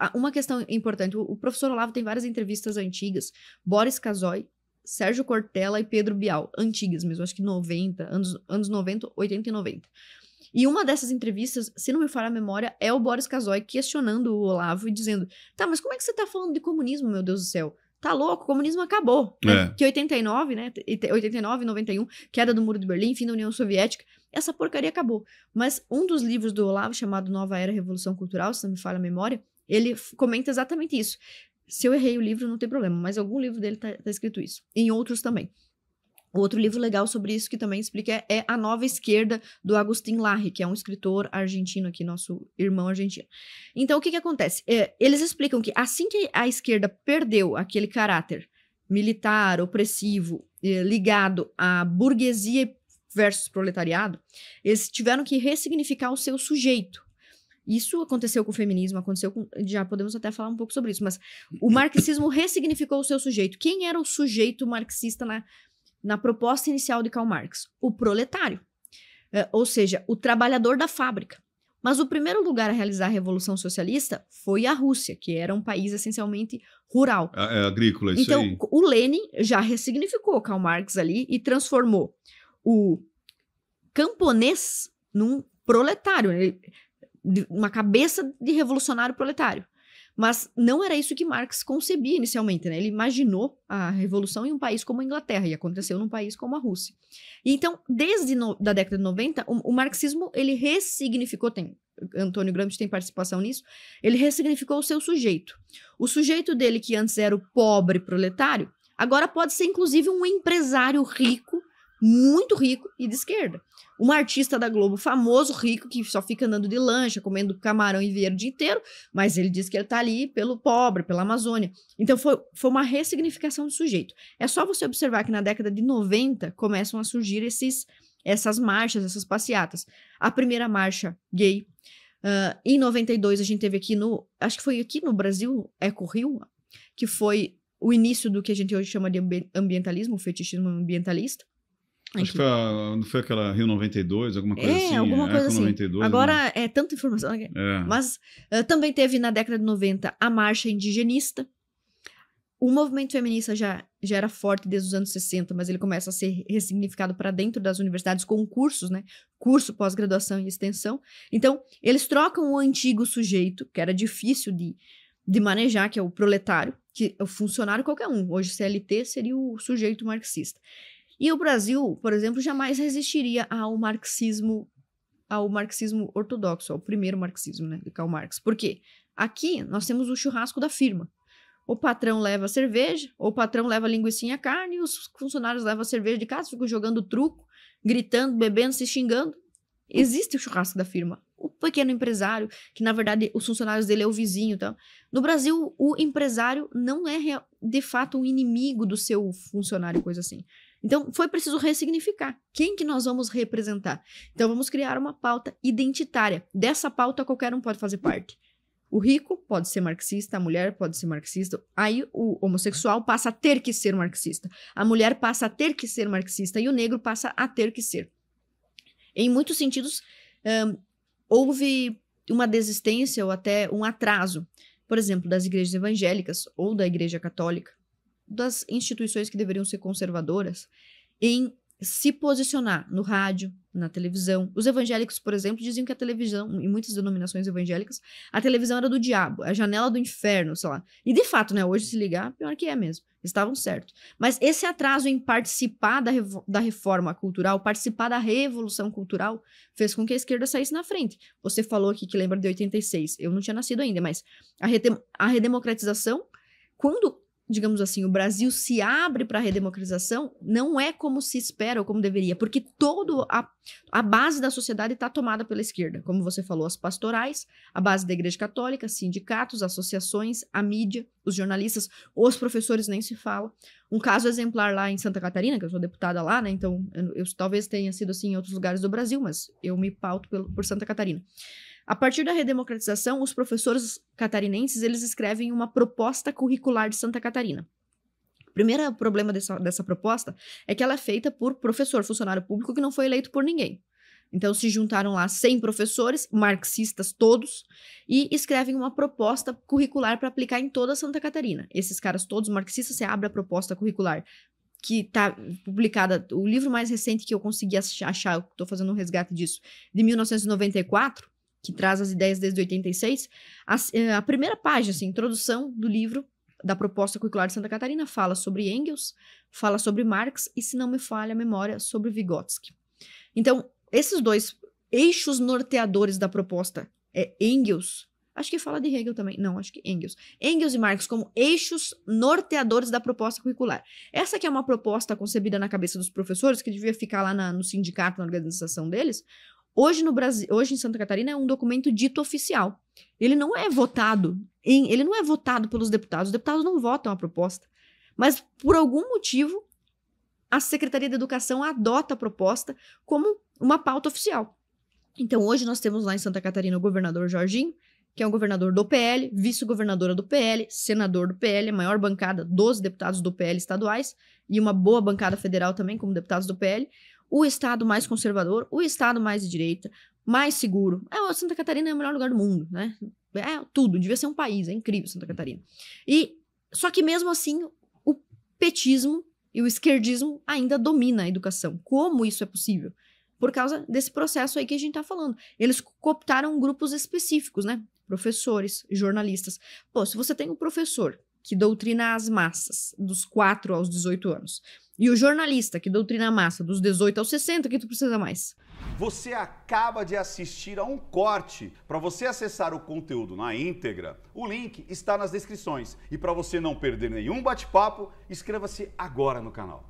Ah, uma questão importante: o professor Olavo tem várias entrevistas antigas. Boris Casoy, Sérgio Cortella e Pedro Bial, antigas mesmo, acho que 90, anos, anos 90, 80 e 90. E uma dessas entrevistas, se não me falha a memória, é o Boris Casoy questionando o Olavo e dizendo: tá, mas como é que você tá falando de comunismo, meu Deus do céu? Tá louco, o comunismo acabou. Né? É. Que 89, né? 89, 91, queda do Muro de Berlim, fim da União Soviética, essa porcaria acabou. Mas um dos livros do Olavo, chamado Nova Era Revolução Cultural, se não me falha a memória, ele comenta exatamente isso. Se eu errei o livro, não tem problema, mas algum livro dele está tá escrito isso. Em outros também. Outro livro legal sobre isso que também explica é, é A Nova Esquerda, do Agustin Larry, que é um escritor argentino aqui, nosso irmão argentino. Então, o que, que acontece? É, eles explicam que assim que a esquerda perdeu aquele caráter militar, opressivo, é, ligado à burguesia versus proletariado, eles tiveram que ressignificar o seu sujeito. Isso aconteceu com o feminismo, aconteceu com. Já podemos até falar um pouco sobre isso, mas o marxismo ressignificou o seu sujeito. Quem era o sujeito marxista na, na proposta inicial de Karl Marx? O proletário, é, ou seja, o trabalhador da fábrica. Mas o primeiro lugar a realizar a Revolução Socialista foi a Rússia, que era um país essencialmente rural. É, é agrícola, isso então, aí. Então, o Lenin já ressignificou Karl Marx ali e transformou o camponês num proletário. Ele uma cabeça de revolucionário proletário. Mas não era isso que Marx concebia inicialmente, né? Ele imaginou a revolução em um país como a Inglaterra e aconteceu num país como a Rússia. E então, desde no, da década de 90, o, o marxismo ele ressignificou, tem Antônio Gramsci tem participação nisso, ele ressignificou o seu sujeito. O sujeito dele que antes era o pobre proletário, agora pode ser inclusive um empresário rico muito rico e de esquerda. Um artista da Globo famoso, rico, que só fica andando de lancha, comendo camarão e vieiro o dia inteiro, mas ele diz que ele está ali pelo pobre, pela Amazônia. Então foi, foi uma ressignificação do sujeito. É só você observar que na década de 90 começam a surgir esses, essas marchas, essas passeatas. A primeira marcha gay. Uh, em 92 a gente teve aqui no, acho que foi aqui no Brasil, Eco Rio, que foi o início do que a gente hoje chama de ambientalismo, o fetichismo ambientalista. Acho que foi, a, foi aquela Rio 92, alguma coisa é, assim. Alguma é, coisa assim. 92, Agora né? é tanta informação. É. Mas uh, também teve na década de 90 a marcha indigenista. O movimento feminista já, já era forte desde os anos 60, mas ele começa a ser ressignificado para dentro das universidades com cursos, né? Curso, pós-graduação e extensão. Então, eles trocam o antigo sujeito, que era difícil de, de manejar, que é o proletário, que é o funcionário qualquer um. Hoje, CLT seria o sujeito marxista. E o Brasil, por exemplo, jamais resistiria ao marxismo ao marxismo ortodoxo, ao primeiro marxismo, né, de Karl Marx. Por quê? Aqui nós temos o churrasco da firma. O patrão leva cerveja, o patrão leva linguiçinha carne, e os funcionários levam cerveja de casa, ficam jogando truco, gritando, bebendo, se xingando. Existe o churrasco da firma. O pequeno empresário, que na verdade os funcionários dele é o vizinho, então, No Brasil, o empresário não é de fato um inimigo do seu funcionário, coisa assim. Então, foi preciso ressignificar quem que nós vamos representar. Então, vamos criar uma pauta identitária. Dessa pauta, qualquer um pode fazer parte. O rico pode ser marxista, a mulher pode ser marxista. Aí o homossexual passa a ter que ser marxista. A mulher passa a ter que ser marxista e o negro passa a ter que ser. Em muitos sentidos, hum, houve uma desistência ou até um atraso, por exemplo, das igrejas evangélicas ou da igreja católica das instituições que deveriam ser conservadoras em se posicionar no rádio, na televisão. Os evangélicos, por exemplo, diziam que a televisão, em muitas denominações evangélicas, a televisão era do diabo, a janela do inferno, sei lá. E de fato, né, hoje se ligar, pior que é mesmo. Estavam certos. Mas esse atraso em participar da, da reforma cultural, participar da revolução cultural, fez com que a esquerda saísse na frente. Você falou aqui que lembra de 86. Eu não tinha nascido ainda, mas a, a redemocratização, quando digamos assim, o Brasil se abre para a redemocratização, não é como se espera ou como deveria, porque toda a base da sociedade está tomada pela esquerda. Como você falou, as pastorais, a base da Igreja Católica, sindicatos, associações, a mídia, os jornalistas, os professores nem se fala. Um caso exemplar lá em Santa Catarina, que eu sou deputada lá, né? Então, eu, eu talvez tenha sido assim em outros lugares do Brasil, mas eu me pauto pelo, por Santa Catarina. A partir da redemocratização, os professores catarinenses eles escrevem uma proposta curricular de Santa Catarina. O primeiro problema dessa, dessa proposta é que ela é feita por professor, funcionário público que não foi eleito por ninguém. Então se juntaram lá 100 professores, marxistas todos, e escrevem uma proposta curricular para aplicar em toda Santa Catarina. Esses caras todos marxistas, você abre a proposta curricular que está publicada, o livro mais recente que eu consegui achar, estou fazendo um resgate disso, de 1994, que traz as ideias desde 86, a, eh, a primeira página, assim, introdução do livro da proposta curricular de Santa Catarina fala sobre Engels, fala sobre Marx e, se não me falha a memória, sobre Vygotsky. Então, esses dois eixos norteadores da proposta é Engels, acho que fala de Hegel também, não, acho que Engels. Engels e Marx como eixos norteadores da proposta curricular. Essa que é uma proposta concebida na cabeça dos professores, que devia ficar lá na, no sindicato, na organização deles, Hoje no Brasil, hoje em Santa Catarina é um documento dito oficial. Ele não é votado, em, ele não é votado pelos deputados. Os deputados não votam a proposta, mas por algum motivo a Secretaria de Educação adota a proposta como uma pauta oficial. Então hoje nós temos lá em Santa Catarina o governador Jorginho, que é o governador do PL, vice-governadora do PL, senador do PL, a maior bancada dos deputados do PL estaduais e uma boa bancada federal também como deputados do PL o estado mais conservador, o estado mais de direita, mais seguro. É, Santa Catarina é o melhor lugar do mundo, né? É tudo, devia ser um país, é incrível Santa hum. Catarina. E só que mesmo assim, o petismo e o esquerdismo ainda domina a educação. Como isso é possível? Por causa desse processo aí que a gente tá falando. Eles cooptaram grupos específicos, né? Professores, jornalistas. Pô, se você tem um professor que doutrina as massas dos 4 aos 18 anos, e o jornalista que doutrina a massa dos 18 aos 60, que tu precisa mais? Você acaba de assistir a um corte. Para você acessar o conteúdo na íntegra, o link está nas descrições. E para você não perder nenhum bate-papo, inscreva-se agora no canal.